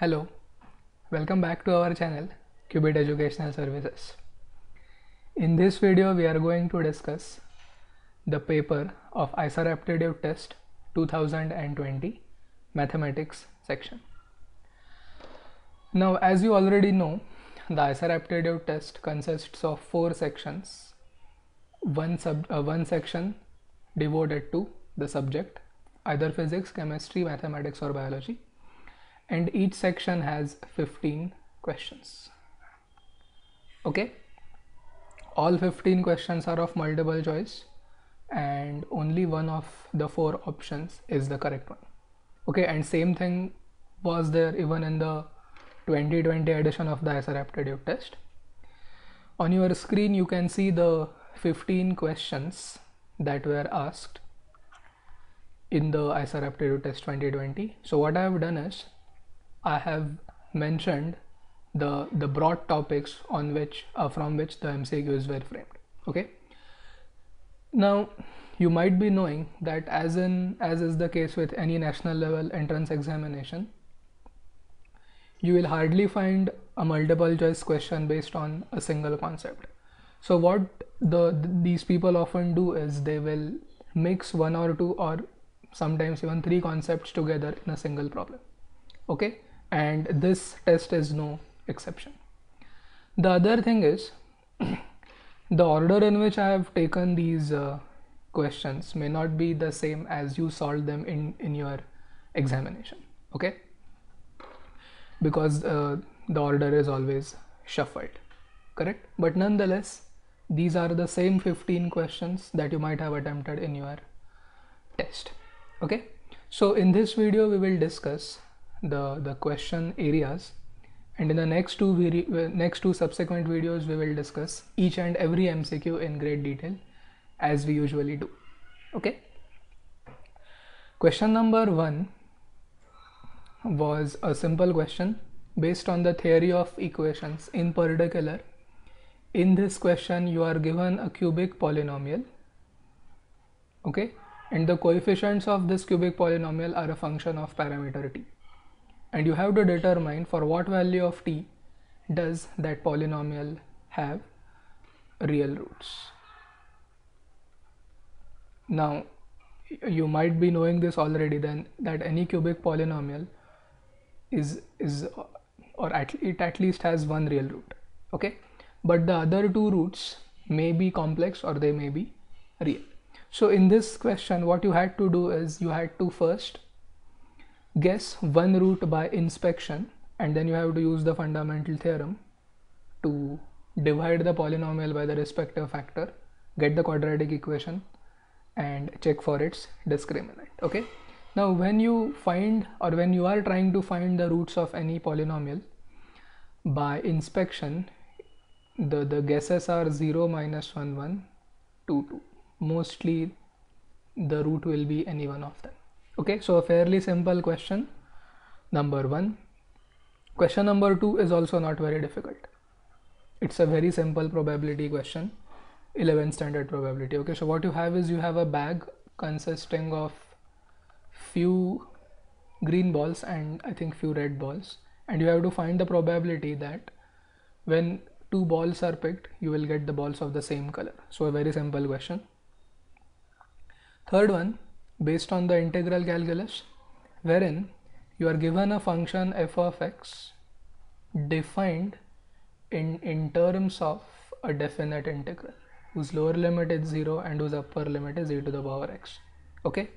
Hello, welcome back to our channel Qubit Educational Services. In this video we are going to discuss the paper of ISAR Aptitude Test 2020 Mathematics section. Now as you already know the ISAR Aptitude Test consists of four sections, one, sub, uh, one section devoted to the subject either physics, chemistry, mathematics or biology and each section has 15 questions okay all 15 questions are of multiple choice and only one of the four options is the correct one okay and same thing was there even in the 2020 edition of the SR aptitude test on your screen you can see the 15 questions that were asked in the ISR aptitude test 2020 so what I have done is I have mentioned the, the broad topics on which uh, from which the MCQs were framed. Okay. Now, you might be knowing that as in as is the case with any national level entrance examination, you will hardly find a multiple choice question based on a single concept. So what the these people often do is they will mix one or two or sometimes even three concepts together in a single problem. Okay and this test is no exception. The other thing is the order in which I have taken these uh, questions may not be the same as you solved them in, in your examination, okay? Because uh, the order is always shuffled, correct? But nonetheless, these are the same 15 questions that you might have attempted in your test, okay? So in this video, we will discuss the the question areas and in the next two video next two subsequent videos we will discuss each and every mcq in great detail as we usually do okay question number 1 was a simple question based on the theory of equations in particular in this question you are given a cubic polynomial okay and the coefficients of this cubic polynomial are a function of parameter t and you have to determine for what value of t does that polynomial have real roots. Now you might be knowing this already then that any cubic polynomial is is or at, it at least has one real root okay but the other two roots may be complex or they may be real so in this question what you had to do is you had to first guess one root by inspection and then you have to use the fundamental theorem to divide the polynomial by the respective factor get the quadratic equation and check for its discriminant okay now when you find or when you are trying to find the roots of any polynomial by inspection the the guesses are 0 minus 1 1 2 2 mostly the root will be any one of them okay so a fairly simple question number one question number two is also not very difficult it's a very simple probability question 11 standard probability okay so what you have is you have a bag consisting of few green balls and i think few red balls and you have to find the probability that when two balls are picked you will get the balls of the same color so a very simple question third one based on the integral calculus wherein you are given a function f of x defined in, in terms of a definite integral whose lower limit is 0 and whose upper limit is e to the power x okay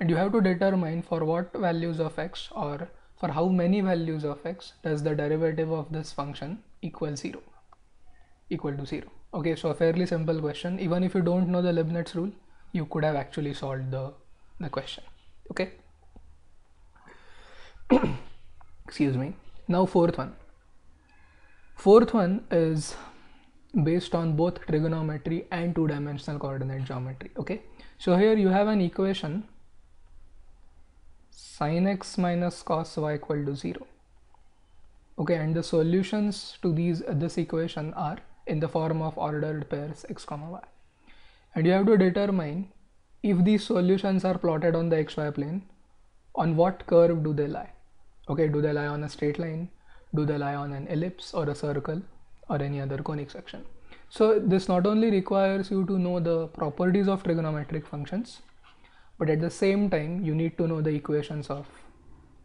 and you have to determine for what values of x or for how many values of x does the derivative of this function equal 0 equal to 0 okay so a fairly simple question even if you don't know the Leibniz rule you could have actually solved the the question okay excuse me now fourth one fourth one is based on both trigonometry and two dimensional coordinate geometry okay so here you have an equation Sin x minus cos y equal to 0 okay and the solutions to these this equation are in the form of ordered pairs x comma y and you have to determine if these solutions are plotted on the xy plane on what curve do they lie okay do they lie on a straight line do they lie on an ellipse or a circle or any other conic section so this not only requires you to know the properties of trigonometric functions but at the same time you need to know the equations of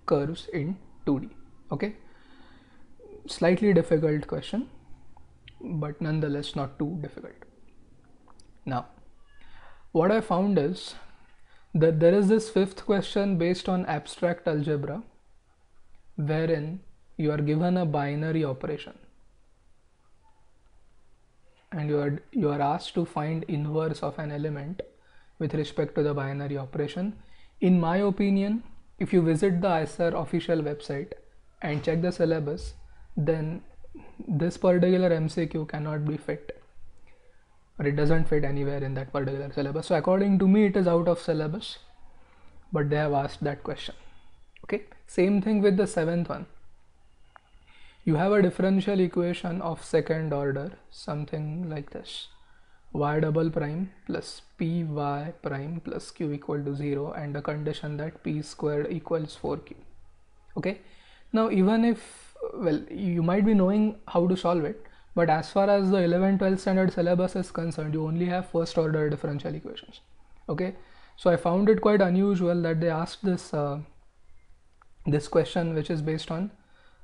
curves in 2d okay slightly difficult question but nonetheless not too difficult now what I found is that there is this fifth question based on abstract algebra wherein you are given a binary operation and you are you are asked to find inverse of an element with respect to the binary operation in my opinion if you visit the ISER official website and check the syllabus then this particular MCQ cannot be fit or it doesn't fit anywhere in that particular syllabus so according to me it is out of syllabus but they have asked that question okay same thing with the seventh one you have a differential equation of second order something like this y double prime plus p y prime plus q equal to 0 and the condition that p squared equals 4q okay now even if well you might be knowing how to solve it but as far as the 11 12 standard syllabus is concerned, you only have first order differential equations. Okay, so I found it quite unusual that they asked this uh, this question, which is based on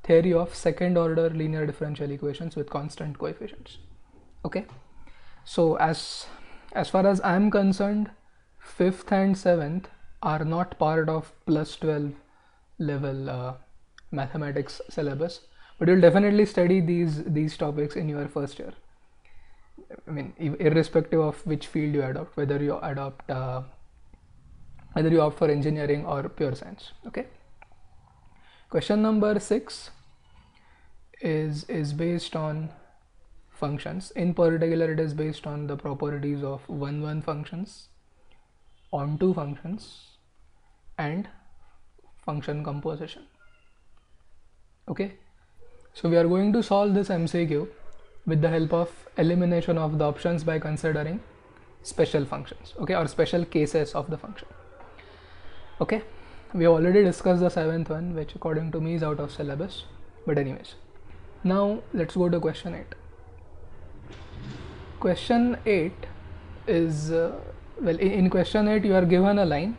theory of second order linear differential equations with constant coefficients. Okay, so as as far as I'm concerned, fifth and seventh are not part of plus 12 level uh, mathematics syllabus but you'll definitely study these these topics in your first year i mean irrespective of which field you adopt whether you adopt uh, whether you opt for engineering or pure science okay question number 6 is is based on functions in particular it is based on the properties of one one functions onto functions and function composition okay so we are going to solve this MCQ with the help of elimination of the options by considering special functions okay or special cases of the function okay we already discussed the seventh one which according to me is out of syllabus but anyways now let's go to question 8 question 8 is uh, well in, in question 8 you are given a line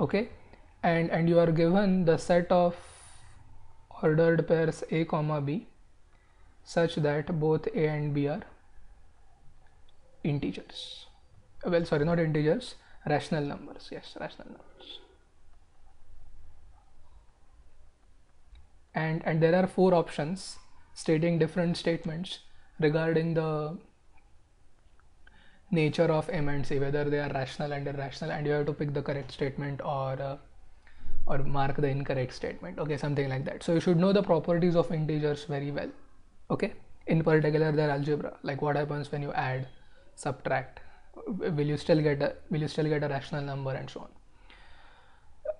okay and and you are given the set of ordered pairs a comma b such that both a and b are integers well sorry not integers rational numbers yes rational numbers and and there are four options stating different statements regarding the nature of m and c whether they are rational and irrational and you have to pick the correct statement or uh, or mark the incorrect statement okay something like that so you should know the properties of integers very well okay in particular their algebra like what happens when you add subtract will you still get a will you still get a rational number and so on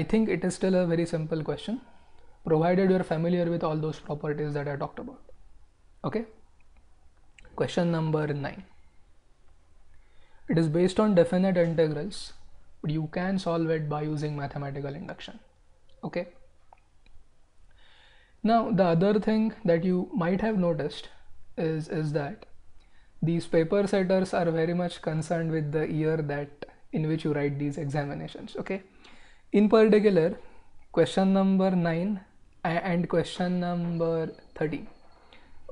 i think it is still a very simple question provided you are familiar with all those properties that i talked about okay question number 9 it is based on definite integrals but you can solve it by using mathematical induction okay now the other thing that you might have noticed is is that these paper setters are very much concerned with the year that in which you write these examinations okay in particular question number 9 and question number 13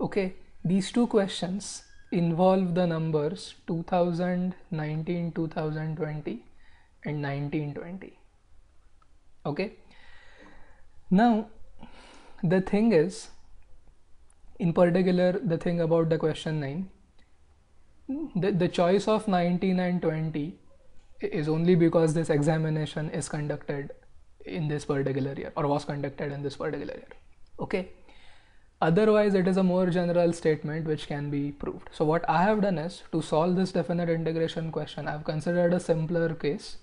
okay these two questions involve the numbers 2019 2020 and 1920 okay now the thing is in particular the thing about the question 9 the, the choice of 19 and 20 is only because this examination is conducted in this particular year or was conducted in this particular year okay otherwise it is a more general statement which can be proved so what i have done is to solve this definite integration question i have considered a simpler case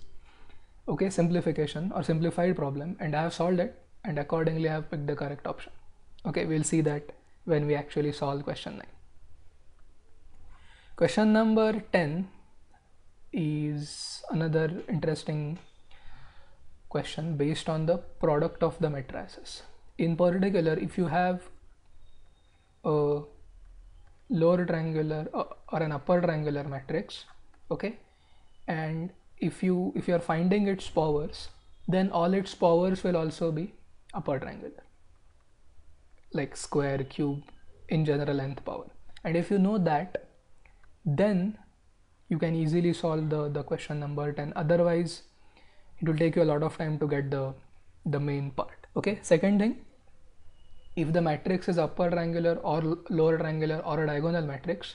okay simplification or simplified problem and I have solved it and accordingly I have picked the correct option okay we'll see that when we actually solve question 9 question number 10 is another interesting question based on the product of the matrices in particular if you have a lower triangular uh, or an upper triangular matrix okay and if you if you are finding its powers then all its powers will also be upper triangular like square cube in general nth power and if you know that then you can easily solve the the question number 10 otherwise it will take you a lot of time to get the the main part okay second thing if the matrix is upper triangular or lower triangular or a diagonal matrix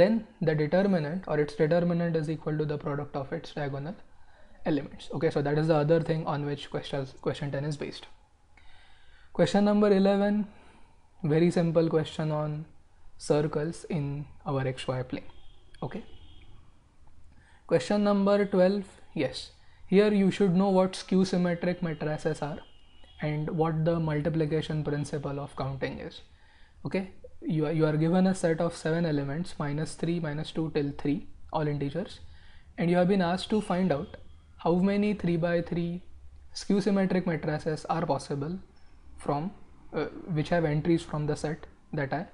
then the determinant or its determinant is equal to the product of its diagonal elements okay so that is the other thing on which questions question 10 is based question number 11 very simple question on circles in our xy plane okay question number 12 yes here you should know what skew symmetric matrices are and what the multiplication principle of counting is okay you are, you are given a set of seven elements minus 3 minus 2 till 3 all integers and you have been asked to find out how many 3 by 3 skew symmetric matrices are possible from uh, which have entries from the set that I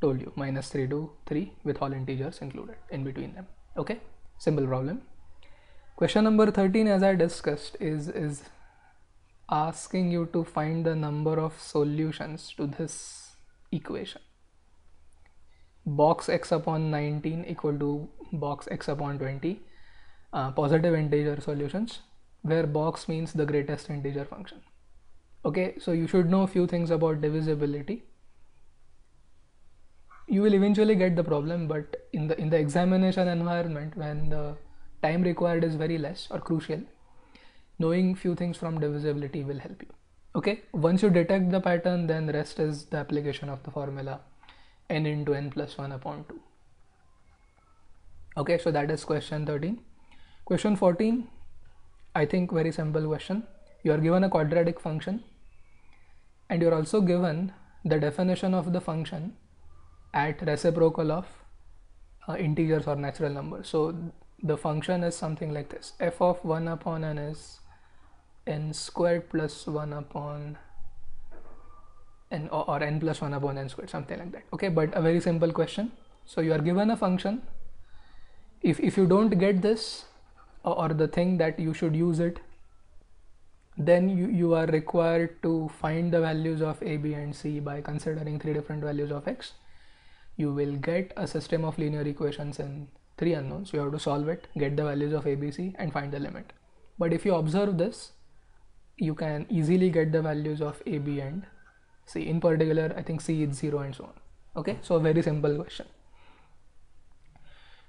told you minus 3 to 3 with all integers included in between them okay simple problem question number 13 as I discussed is is asking you to find the number of solutions to this equation box x upon 19 equal to box x upon 20 uh, positive integer solutions where box means the greatest integer function okay so you should know a few things about divisibility you will eventually get the problem but in the in the examination environment when the time required is very less or crucial knowing few things from divisibility will help you okay once you detect the pattern then rest is the application of the formula n into n plus 1 upon 2 okay so that is question 13 question 14 i think very simple question you are given a quadratic function and you're also given the definition of the function at reciprocal of uh, integers or natural numbers so the function is something like this f of 1 upon n is n squared plus 1 upon n or, or n plus 1 upon n squared something like that okay but a very simple question so you are given a function if, if you don't get this or, or the thing that you should use it then you, you are required to find the values of a b and c by considering three different values of x you will get a system of linear equations in three unknowns you have to solve it get the values of a b c and find the limit but if you observe this you can easily get the values of a b and c in particular i think c is 0 and so on okay so very simple question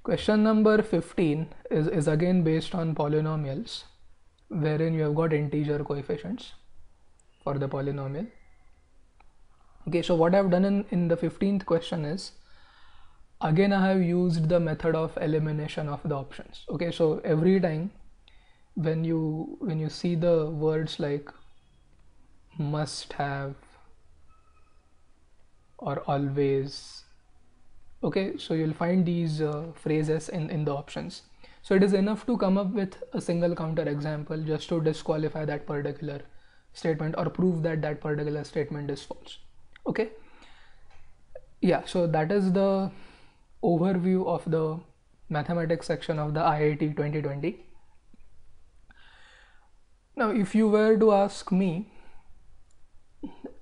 question number 15 is, is again based on polynomials wherein you have got integer coefficients for the polynomial okay so what i've done in, in the 15th question is again i have used the method of elimination of the options okay so every time when you when you see the words like must have or always okay so you'll find these uh, phrases in in the options so it is enough to come up with a single counter example just to disqualify that particular statement or prove that that particular statement is false okay yeah so that is the overview of the mathematics section of the IIT 2020 now, if you were to ask me,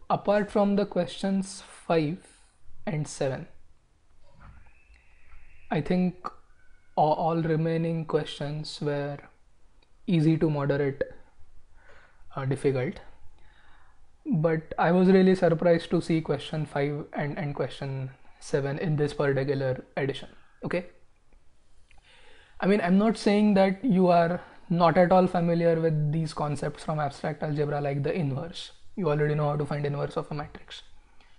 apart from the questions 5 and 7, I think all remaining questions were easy to moderate uh, difficult but i was really surprised to see question 5 and, and question 7 in this particular edition okay i mean i'm not saying that you are not at all familiar with these concepts from abstract algebra like the inverse, you already know how to find inverse of a matrix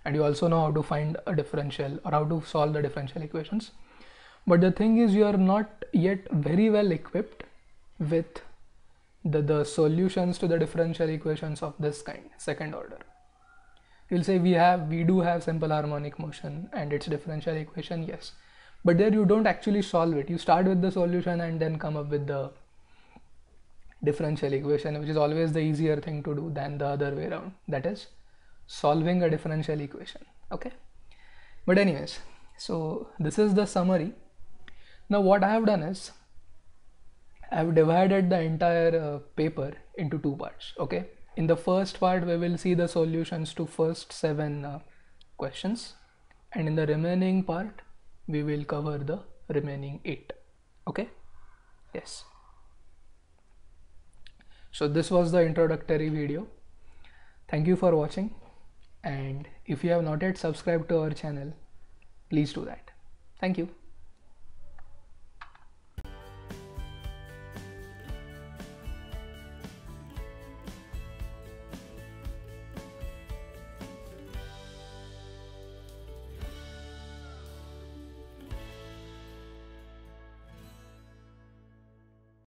and you also know how to find a differential or how to solve the differential equations but the thing is you are not yet very well equipped with the, the solutions to the differential equations of this kind second order you'll say we have we do have simple harmonic motion and its differential equation yes but there you don't actually solve it you start with the solution and then come up with the differential equation which is always the easier thing to do than the other way around that is solving a differential equation okay but anyways so this is the summary now what I have done is I have divided the entire uh, paper into two parts okay in the first part we will see the solutions to first seven uh, questions and in the remaining part we will cover the remaining eight okay yes so this was the introductory video thank you for watching and if you have not yet subscribed to our channel please do that thank you